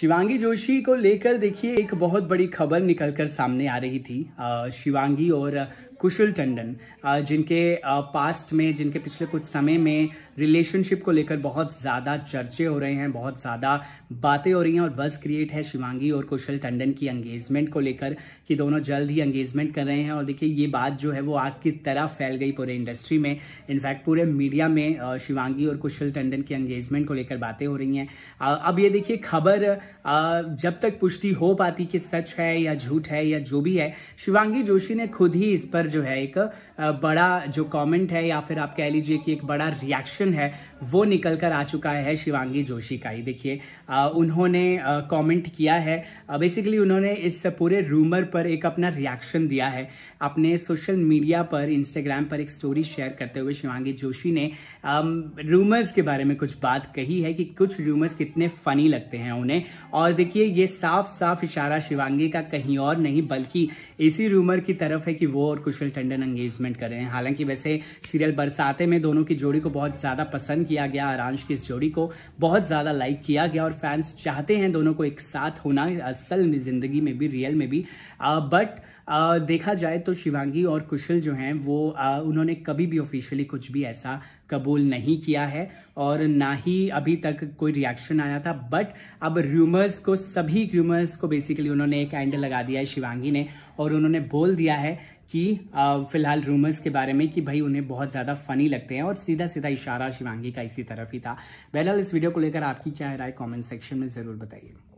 शिवांगी जोशी को लेकर देखिए एक बहुत बड़ी खबर निकलकर सामने आ रही थी शिवांगी और कुशल टंडन जिनके पास्ट में जिनके पिछले कुछ समय में रिलेशनशिप को लेकर बहुत ज़्यादा चर्चे हो रहे हैं बहुत ज़्यादा बातें हो रही हैं और बस क्रिएट है शिवांगी और कुशल टंडन की एंगेजमेंट को लेकर कि दोनों जल्द ही एंगेजमेंट कर रहे हैं और देखिए ये बात जो है वो आग की तरह फैल गई पूरे इंडस्ट्री में इनफैक्ट पूरे मीडिया में शिवांगी और कुशल टंडन की एंगेजमेंट को लेकर बातें हो रही हैं अब ये देखिए खबर जब तक पुष्टि हो पाती कि सच है या झूठ है या जो भी है शिवांगी जोशी ने खुद ही इस पर पर जो है एक बड़ा जो कमेंट है या फिर आप कह लीजिए कि एक बड़ा रिएक्शन है वो निकल कर आ चुका है शिवांगी जोशी का ही देखिए उन्होंने कमेंट किया है बेसिकली उन्होंने इस पूरे रूमर पर एक अपना रिएक्शन दिया है अपने सोशल मीडिया पर इंस्टाग्राम पर एक स्टोरी शेयर करते हुए शिवांगी जोशी ने रूमर्स के बारे में कुछ बात कही है कि कुछ रूमर्स कितने फ़नी लगते हैं उन्हें और देखिए ये साफ साफ इशारा शिवांगी का कहीं और नहीं बल्कि इसी रूमर की तरफ है कि वो और कुछ कुशल टेंडन एंगेजमेंट कर रहे हैं हालांकि वैसे सीरियल बरसाते में दोनों की जोड़ी को बहुत ज़्यादा पसंद किया गया आरांश की इस जोड़ी को बहुत ज़्यादा लाइक किया गया और फैंस चाहते हैं दोनों को एक साथ होना असल में ज़िंदगी में भी रियल में भी बट आ, देखा जाए तो शिवांगी और कुशल जो हैं वो आ, उन्होंने कभी भी ऑफिशियली कुछ भी ऐसा कबूल नहीं किया है और ना ही अभी तक कोई रिएक्शन आया था बट अब र्यूमर्स को सभी र्यूमर्स को बेसिकली उन्होंने एक एंड लगा दिया है शिवांगी ने और उन्होंने बोल दिया है कि फिलहाल रूमर्स के बारे में कि भाई उन्हें बहुत ज़्यादा फनी लगते हैं और सीधा सीधा इशारा शिवांगी का इसी तरफ ही था बहरहाल इस वीडियो को लेकर आपकी क्या राय कमेंट सेक्शन में ज़रूर बताइए